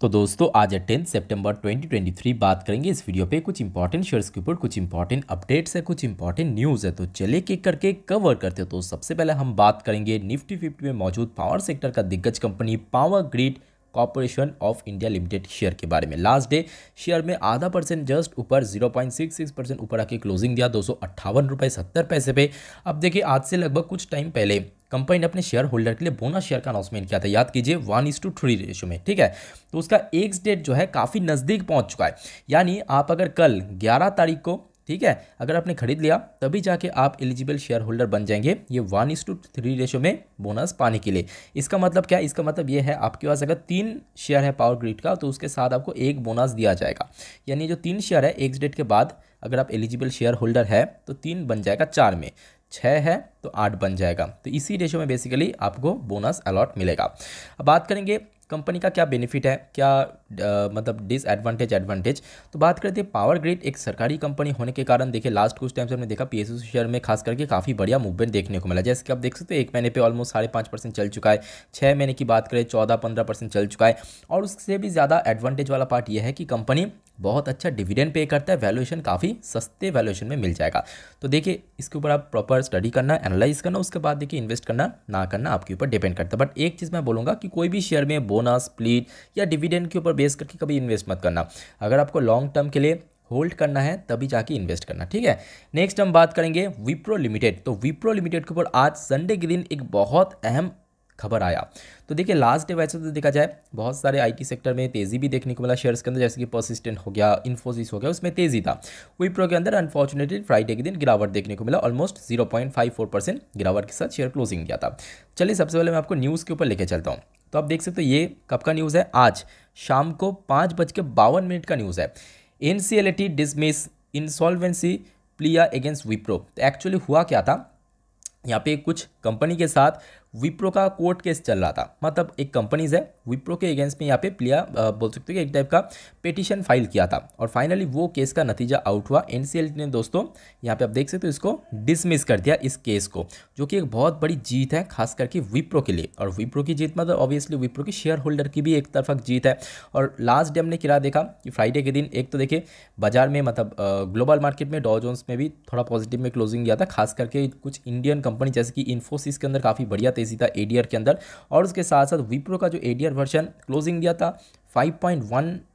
तो दोस्तों आज टेंथ ट्वेंटी थ्री बात करेंगे इस वीडियो पे कुछ इंपॉर्टेंट शेयर्स के ऊपर कुछ इंपॉर्टेंट अपडेट्स है कुछ इंपॉर्टेंट न्यूज़ है तो चलिए एक करके कवर करते हैं तो सबसे पहले हम बात करेंगे निफ्टी फिफ्टी में मौजूद पावर सेक्टर का दिग्गज company power grid corporation of India limited share के बारे में लास्ट डे शेयर में आधा परसेंट जस्ट ऊपर zero point six six percent ऊपर आके क्लोजिंग दिया दो सौ अट्ठावन रुपये सत्तर पैसे पे अब देखिए आज से लगभग कुछ टाइम पहले कंपनी ने अपने शेयर होल्डर के लिए बोनस शेयर का अनाउंसमेंट किया था याद कीजिए one is to three ratio में ठीक है तो उसका एक्स डेट जो है काफ़ी नज़दीक पहुंच चुका है यानी आप अगर कल 11 तारीख को ठीक है अगर आपने खरीद लिया तभी जाके आप एलिजिबल शेयर होल्डर बन जाएंगे ये one is to three ratio में बोनस पाने के लिए इसका मतलब क्या इसका मतलब ये है आपके पास अगर तीन शेयर है पावर ग्रिड का तो उसके साथ आपको एक बोनस दिया जाएगा यानी जो तीन शेयर है एक डेट के बाद अगर आप एलिजिबल शेयर होल्डर है तो तीन बन जाएगा चार में छः है तो आठ बन जाएगा तो इसी रेशो में बेसिकली आपको बोनस अलॉट मिलेगा अब बात करेंगे कंपनी का क्या बेनिफिट है क्या आ, मतलब डिसएडवांटेज एडवांटेज तो बात करते हैं पावर ग्रिड एक सरकारी कंपनी होने के कारण देखिए लास्ट कुछ टाइम से हमने देखा पी शेयर में खास करके काफ़ी बढ़िया मूवमेंट देखने को मिला जैसे कि आप देख सकते हो एक महीने पे ऑलमोस्ट साढ़े पाँच परसेंट चल चुका है छः महीने की बात करें चौदह पंद्रह परसेंट चल चुका है और उससे भी ज़्यादा एडवांटेज वाला पार्ट यह है कि कंपनी बहुत अच्छा डिविडेंड पे करता है वैल्यूएशन काफ़ी सस्ते वैल्यूएशन में मिल जाएगा तो देखिए इसके ऊपर आप प्रॉपर स्टडी करना एनालाइज करना उसके बाद देखिए इन्वेस्ट करना ना करना आपके ऊपर डिपेंड करता है बट एक चीज़ मैं बोलूँगा कि कोई भी शेयर में बोनस प्लीट या डिविडेंड के ऊपर बेस करके कभी इन्वेस्ट मत करना अगर आपको लॉन्ग टर्म के लिए होल्ड करना है तभी जाके इन्वेस्ट करना ठीक है नेक्स्ट हम बात करेंगे विप्रो लिमिटेड तो विप्रो लिमिटेड के ऊपर आज संडे के दिन एक बहुत अहम खबर आया तो देखिए लास्ट डे वैसे तो देखा जाए बहुत सारे आईटी सेक्टर में तेज़ी भी देखने को मिला शेयर्स के अंदर जैसे कि परसिस्टेंट हो गया इन्फोसिस हो गया उसमें तेज़ी था विप्रो के अंदर अनफॉर्चुनेटली फ्राइडे के दिन गिरावट देखने को मिला almost zero point five four percent गिरावट के साथ शेयर क्लोजिंग किया था चलिए सबसे पहले मैं आपको न्यूज़ के ऊपर लेके चलता हूँ तो आप देख सकते हो ये कब का न्यूज़ है आज शाम को पाँच बावन मिनट का न्यूज़ है an dismiss insolvency plea against Wipro तो एक्चुअली हुआ क्या था यहाँ पे कुछ कंपनी के साथ विप्रो का कोर्ट केस चल रहा था मतलब एक कंपनीज है विप्रो के अगेंस्ट में यहाँ पे प्लिया बोल सकते हो कि एक टाइप का पेटिशन फाइल किया था और फाइनली वो केस का नतीजा आउट हुआ एन ने दोस्तों यहाँ पे आप देख सकते हो इसको डिसमिस कर दिया इस केस को जो कि एक बहुत बड़ी जीत है खास करके विप्रो के लिए और विप्रो की जीत मतलब ऑब्वियसली विप्रो की शेयर होल्डर की भी एक तरफ़ जीत है और लास्ट डे हमने किरा देखा कि फ्राइडे के दिन एक तो देखिए बाजार में मतलब ग्लोबल मार्केट में डॉजोन्स में भी थोड़ा पॉजिटिव में क्लोजिंग गया था खास करके कुछ इंडियन कंपनी जैसे कि इन्फोसिस के अंदर काफ़ी बढ़िया जाते सीधा ए के अंदर और उसके साथ साथ विप्रो का जो ए वर्जन क्लोजिंग दिया था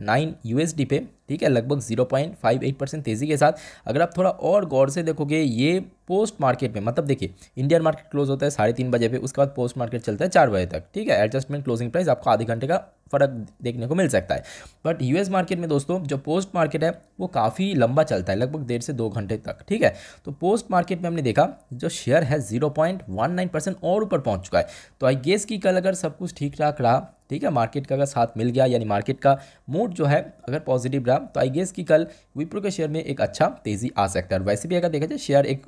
नाइन यू पे ठीक है लगभग zero point five eight percent तेज़ी के साथ अगर आप थोड़ा और गौर से देखोगे ये पोस्ट मार्केट में मतलब देखिए इंडियन मार्केट क्लोज होता है साढ़े तीन बजे पे उसके बाद पोस्ट मार्केट चलता है चार बजे तक ठीक है एडजस्टमेंट क्लोजिंग प्राइस आपको आधे घंटे का फर्क देखने को मिल सकता है बट यूएस मार्केट में दोस्तों जो पोस्ट मार्केट है वो काफ़ी लंबा चलता है लगभग डेढ़ से दो घंटे तक ठीक है तो पोस्ट मार्केट में हमने देखा जो शेयर है zero point one nine percent और ऊपर पहुँच चुका है तो आई गेस की कल अगर सब कुछ ठीक ठाक रहा ठीक है मार्केट का अगर साथ मिल गया यानी मार्केट का मूड सपोर्ट जो है अगर पॉजिटिव रहा तो आई गेस कि कल विप्रो के शेयर में एक अच्छा तेज़ी आ सकता है वैसे भी अगर देखा जाए शेयर एक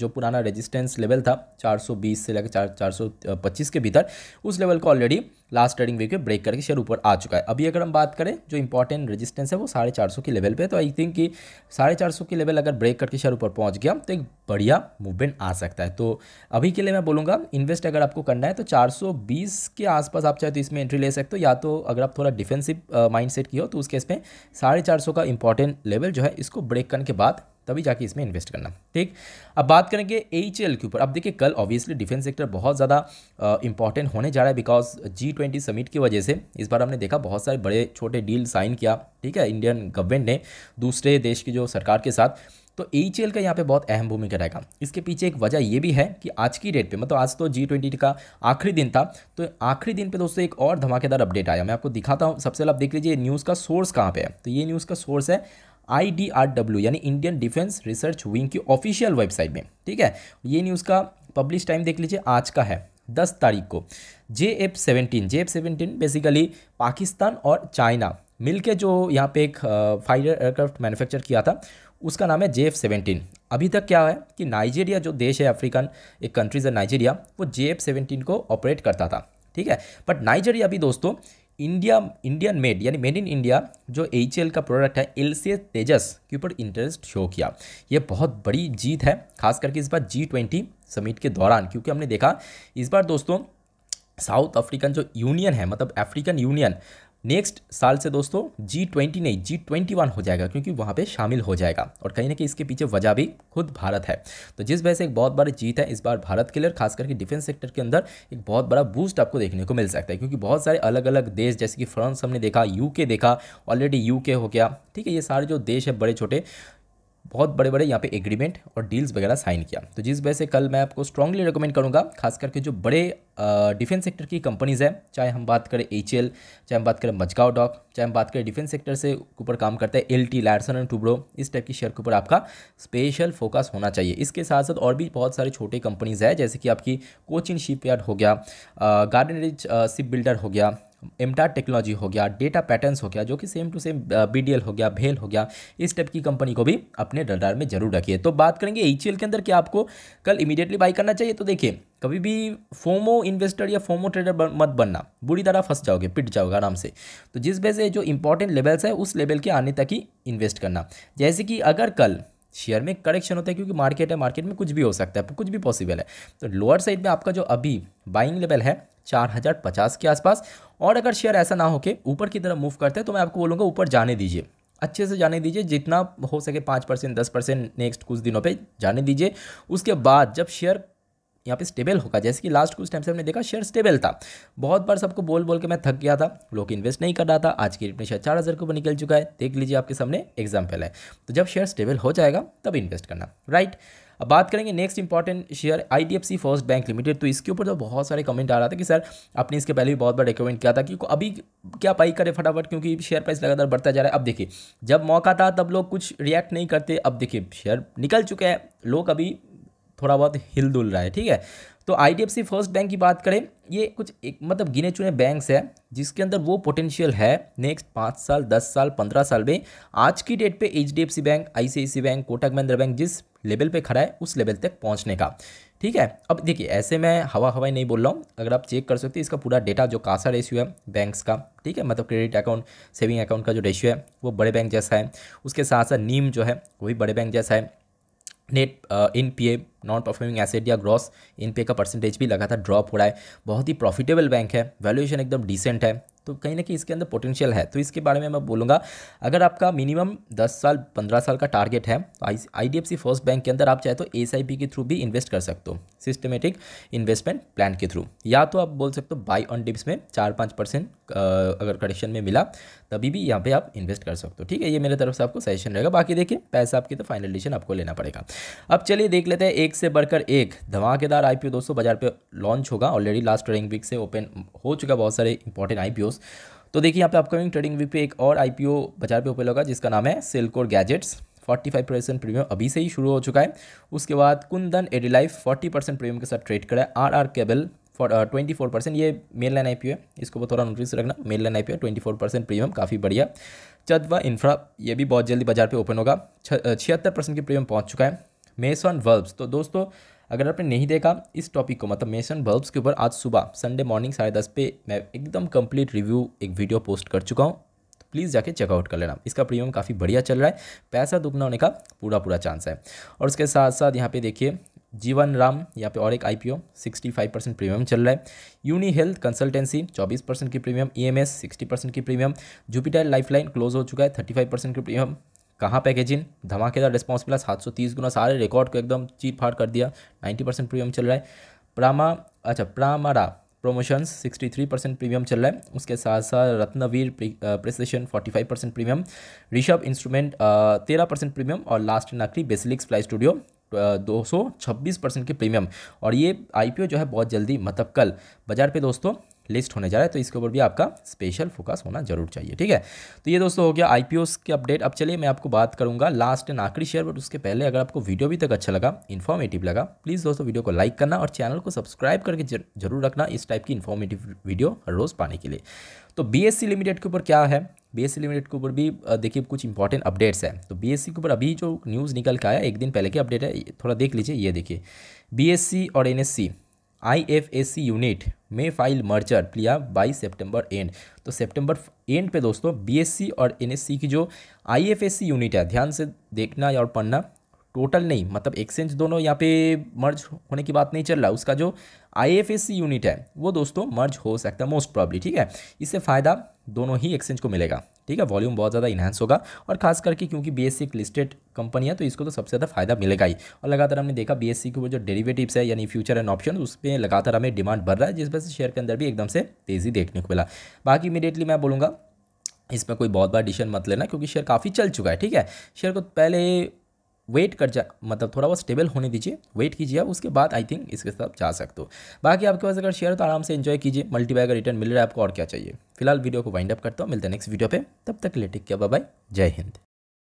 जो पुराना रेजिस्टेंस लेवल था 420 से लेकर चार चार के भीतर उस लेवल को ऑलरेडी लास्ट ट्रेडिंग वीक में ब्रेक करके शेयर ऊपर आ चुका है अभी अगर हम बात करें जो इंपॉर्टेंट रेजिस्टेंस है वो साढ़े चार सौ की लेवल पे तो आई थिंक कि साढ़े चार सौ की लेवल अगर ब्रेक करके शेयर ऊपर पहुंच गया तो एक बढ़िया मूवमेंट आ सकता है तो अभी के लिए मैं बोलूँगा इन्वेस्ट अगर आपको करना है तो चार के आसपास आप चाहे तो इसमें एंट्री ले सकते हो या तो अगर आप थोड़ा डिफेंसिव माइंड सेट की हो तो उस साढ़े चार साढ़े का इंपॉर्टेंट लेवल जो है इसको ब्रेक करने के बाद तभी जाके इसमें इन्वेस्ट करना ठीक अब बात करेंगे एच के ऊपर अब देखिए कल ऑब्वियसली डिफेंस सेक्टर बहुत ज़्यादा इंपॉर्टेंट होने जा रहा है बिकॉज जी ट्वेंटी समिट की वजह से इस बार हमने देखा बहुत सारे बड़े छोटे डील साइन किया ठीक है इंडियन गवर्नमेंट ने दूसरे देश की जो सरकार के साथ तो एच का यहाँ पे बहुत अहम भूमिका रहेगा इसके पीछे एक वजह ये भी है कि आज की डेट पे मतलब आज तो जी ट्वेंटी का आखिरी दिन था तो आखिरी दिन पे दोस्तों एक और धमाकेदार अपडेट आया मैं आपको दिखाता हूँ सबसे पहले आप देख लीजिए न्यूज़ का सोर्स कहाँ पे है तो ये न्यूज़ का सोर्स है आई यानी इंडियन डिफेंस रिसर्च विंग की ऑफिशियल वेबसाइट में ठीक है ये न्यूज़ का पब्लिश टाइम देख लीजिए आज का है दस तारीख को J F seventeen J F seventeen basically Pakistan और चाइना मिलके जो यहाँ पे एक फाइटर एयरक्राफ्ट मैन्युफैक्चर किया था उसका नाम है जे एफ सेवेंटीन अभी तक क्या है कि नाइजीरिया जो देश है अफ्रीकन एक कंट्रीज है नाइजीरिया वो जे एफ सेवेंटीन को ऑपरेट करता था ठीक है बट नाइजीरिया अभी दोस्तों इंडिया इंडियन मेड यानी मेड इन इंडिया जो एच का प्रोडक्ट है एल तेजस के ऊपर इंटरेस्ट शो किया ये बहुत बड़ी जीत है खास करके इस बार जी ट्वेंटी समिट के दौरान क्योंकि हमने देखा इस बार दोस्तों साउथ अफ्रीकन जो यूनियन है मतलब अफ्रीकन यूनियन नेक्स्ट साल से दोस्तों जी ट्वेंटी नहीं जी ट्वेंटी वन हो जाएगा क्योंकि वहाँ पे शामिल हो जाएगा और कहीं ना कहीं इसके पीछे वजह भी खुद भारत है तो जिस वजह से एक बहुत बड़ी जीत है इस बार भारत के लिए खास करके डिफेंस सेक्टर के अंदर एक बहुत बड़ा बूस्ट आपको देखने को मिल सकता है क्योंकि बहुत सारे अलग अलग देश जैसे कि फ्रांस हमने देखा यू देखा ऑलरेडी यू हो गया ठीक है ये सारे जो देश है बड़े छोटे बहुत बड़े बड़े यहाँ पे एग्रीमेंट और डील्स वगैरह साइन किया तो जिस वजह से कल मैं आपको स्ट्रांगली रिकमेंड करूँगा खास करके जो बड़े डिफेंस सेक्टर की कंपनीज़ हैं चाहे हम बात करें एच चाहे हम बात करें मजगाव डॉक चाहे हम बात करें डिफेंस सेक्टर से ऊपर काम करते हैं L T Larsen and Toubro इस टाइप की शेयर के ऊपर आपका स्पेशल फोकस होना चाहिए इसके साथ साथ और भी बहुत सारे छोटे कंपनीज़ है जैसे कि आपकी कोचिंग शिप हो गया गार्डन रिच शिप बिल्डर हो गया एमटा टेक्नोलॉजी हो गया डेटा पैटर्न्स हो गया जो कि सेम टू सेम बी हो गया भेल हो गया इस टाइप की कंपनी को भी अपने रडार में जरूर रखिए तो बात करेंगे एच के अंदर क्या आपको कल इमीडिएटली बाई करना चाहिए तो देखिए कभी भी फोमो इन्वेस्टर या फोमो ट्रेडर बन, मत बनना बुरी तरह फंस जाओगे पिट जाओगे आराम से तो जिस वजह से जो इंपॉर्टेंट लेवल्स है उस लेवल के आने तक ही इन्वेस्ट करना जैसे कि अगर कल शेयर में करेक्शन होता है क्योंकि मार्केट है मार्केट में कुछ भी हो सकता है कुछ भी पॉसिबल है तो लोअर साइड में आपका जो अभी बाइंग लेवल है चार हज़ार पचास के आसपास और अगर शेयर ऐसा ना के ऊपर की तरफ मूव करते हैं तो मैं आपको बोलूँगा ऊपर जाने दीजिए अच्छे से जाने दीजिए जितना हो सके पाँच परसेंट दस परसेंट नेक्स्ट कुछ दिनों पे जाने दीजिए उसके बाद जब शेयर यहाँ पे स्टेबल होगा जैसे कि लास्ट कुछ टाइम से हमने देखा शेयर स्टेबल था बहुत बार सबको बोल बोल के मैं थक गया था लोग इन्वेस्ट नहीं कर रहा था आज की रेट में शेयर चार हज़ार के ऊपर निकल चुका है देख लीजिए आपके सामने एग्जाम्पल है तो जब शेयर स्टेबल हो जाएगा तब इन्वेस्ट करना राइट अब बात करेंगे next important share C first bank limited तो इसके ऊपर तो बहुत सारे कमेंट आ रहा था कि सर आपने इसके पहले भी बहुत बार रिकमेंड किया था कि अभी क्या पाई करे फटाफट क्योंकि शेयर प्राइस लगातार बढ़ता जा रहा है अब देखिए जब मौका था तब लोग कुछ रिएक्ट नहीं करते अब देखिए शेयर निकल चुके हैं लोग अभी थोड़ा बहुत हिल धुल रहा है ठीक है तो आई फर्स्ट बैंक की बात करें ये कुछ एक मतलब गिने चुने बैंक्स है जिसके अंदर वो पोटेंशियल है नेक्स्ट पाँच साल दस साल पंद्रह साल में आज की डेट पे H bank I bank Kotak Mahindra bank जिस लेवल पे खड़ा है उस लेवल तक पहुंचने का ठीक है अब देखिए ऐसे मैं हवा हवाई नहीं बोल रहा हूँ अगर आप चेक कर सकते हैं इसका पूरा डेटा जो कासा रेशियो है बैंक्स का ठीक है मतलब क्रेडिट अकाउंट सेविंग अकाउंट का जो रेशियो है वो बड़े बैंक जैसा है उसके साथ साथ नीम जो है वो भी बड़े बैंक जैसा है net N P A non performing asset या ग्रॉस इन ए का परसेंटेज भी लगातार ड्रॉप हो रहा है बहुत ही प्रॉफिटेबल बैंक है वैल्यूएशन एकदम डिसेंट है तो कहीं ना कहीं इसके अंदर पोटेंशियल है तो इसके बारे में मैं बोलूँगा अगर आपका मिनिमम 10 साल 15 साल का टारगेट है तो I D F C first bank के अंदर आप चाहे तो एस आई पी के थ्रू भी इन्वेस्ट कर सकते हो सिस्टमेटिक इन्वेस्टमेंट प्लान के थ्रू या तो आप बोल सकते हो बाई ऑन डिप्स में चार पाँच परसेंट अगर कंडीशन में मिला तभी भी यहाँ पे आप इन्वेस्ट कर सकते हो ठीक है ये मेरे तरफ से आपको सजेशन रहेगा बाकी देखिए पैसा आपकी तो फाइनल डिसीजन आपको लेना पड़ेगा अब चलिए देख लेते हैं एक से बढ़कर एक धमाकेदार आई पी दोस्तों बाजार पर लॉन्च होगा ऑलरेडी लास्ट ट्रेडिंग वीक से ओपन हो चुका बहुत सारे इंपॉर्टेंट आई तो देखिए यहाँ पे अपकमिंग ट्रेडिंग वीक पे एक और ओ बाजार पर ओपन होगा जिसका नाम है सिल्कोर गैजेट्स 45 परसेंट प्रीमियम अभी से ही शुरू हो चुका है उसके बाद कुंदन एडिलाइफ 40 परसेंट प्रीमियम के साथ ट्रेड करा है R R Kabel twenty four percent ये मेल लाइन आई है इसको थोड़ा नोटिस रखना मेल लाइन आई है ट्वेंटी फोर परसेंट प्रीमियम काफ़ी बढ़िया चदवा इन्फ्रा ये भी बहुत जल्दी बाजार पे ओपन होगा uh, छिहत्तर परसेंट की प्रीमियम पहुंच चुका है मेसन बल्ब्स तो दोस्तों अगर आपने नहीं देखा इस टॉपिक को मतलब मेसन बल्ब्स के ऊपर आज सुबह संडे मॉर्निंग साढ़े दस पे मैं एकदम कंप्लीट रिव्यू एक वीडियो पोस्ट कर चुका हूँ तो प्लीज़ जाके चेकआउट कर लेना इसका प्रीमियम काफ़ी बढ़िया चल रहा है पैसा दुगना होने का पूरा पूरा चांस है और उसके साथ साथ यहाँ पे देखिए जीवन राम यहाँ पे और एक आईपीओ 65 परसेंट प्रीमियम चल रहा है यूनी हेल्थ कंसल्टेंसी 24 परसेंट की प्रीमियम ईएमएस 60 परसेंट की प्रीमियम जुपिटर लाइफलाइन क्लोज हो चुका है 35 परसेंट की प्रीमियम कहाँ पैकेजिंग धमाकेदार रिस्पॉन्स मिला 730 गुना सारे रिकॉर्ड को एकदम चीट फाड़ कर दिया 90 परसेंट प्रीमियम चल रहा है प्रामा अच्छा प्रामारा सिक्सटी थ्री परसेंट प्रीमियम चल रहा है उसके साथ साथ Ratnaveer precision five percent premium Rishabh instrument तेरह परसेंट प्रीमियम और लास्ट नाकरी बेसिलिक्स फ्लाई स्टूडियो दो सौ छब्बीस परसेंट की प्रीमियम और ये आईपीओ जो है बहुत जल्दी मतलब कल बाजार पे दोस्तों लिस्ट होने जा रहा है तो इसके ऊपर भी आपका स्पेशल फोकस होना जरूर चाहिए ठीक है तो ये दोस्तों हो गया आई के अपडेट अब चलिए मैं आपको बात करूंगा लास्ट एंड आखिरी शेयर बट उसके पहले अगर आपको वीडियो भी तक अच्छा लगा इन्फॉर्मेटिव लगा प्लीज़ दोस्तों वीडियो को लाइक करना और चैनल को सब्सक्राइब करके जरूर रखना इस टाइप की इन्फॉर्मेटिव वीडियो रोज़ पाने के लिए तो बी लिमिटेड के ऊपर क्या है बी एस लिमिटेड के ऊपर भी देखिए कुछ इंपॉर्टेंट अपडेट्स हैं तो बी के ऊपर अभी जो न्यूज़ निकल के आया एक दिन पहले की अपडेट है थोड़ा देख लीजिए ये देखिए बी और एन सी यूनिट में फाइल मर्चर प्रिया बाई सेप्टेम्बर एंड तो सेप्टेम्बर एंड पे दोस्तों सी और सी की जो सी यूनिट है ध्यान से देखना और पढ़ना टोटल नहीं मतलब एक्सचेंज दोनों यहाँ पे मर्ज होने की बात नहीं चल रहा उसका जो आई यूनिट है वो दोस्तों मर्ज हो सकता है मोस्ट प्रॉब्ली ठीक है इससे फ़ायदा दोनों ही एक्सचेंज को मिलेगा ठीक है वॉल्यूम बहुत ज़्यादा इन्हांस होगा और खास करके क्योंकि बी एक लिस्टेड कंपनी है तो इसको तो सबसे ज़्यादा फायदा मिलेगा ही और लगातार हमने देखा बी के ऊपर जो डेरिवेटिव्स है यानी फ्यूचर एंड ऑप्शन उस पर लगातार हमें डिमांड बढ़ रहा है जिस वजह से शेयर के अंदर भी एकदम से तेज़ी देखने को मिला बाकी इमीडिएटली मैं बोलूँगा इसमें कोई बहुत बार डिसीजन मत लेना क्योंकि शेयर काफ़ी चल चुका है ठीक है शेयर को पहले वेट कर जा मतलब थोड़ा बहुत स्टेबल होने दीजिए वेट कीजिए आप उसके बाद आई थिंक इसके साथ जा सकते हो बाकी आपके पास अगर शेयर तो आराम से इन्जॉय कीजिए मल्टीबाई का रिटर्न मिल रहा है आपको और क्या चाहिए फिलहाल वीडियो को वाइंड अप करता हूँ मिलता है नेक्स्ट वीडियो पर तब तक लेटिक क्या बाय जय हिंद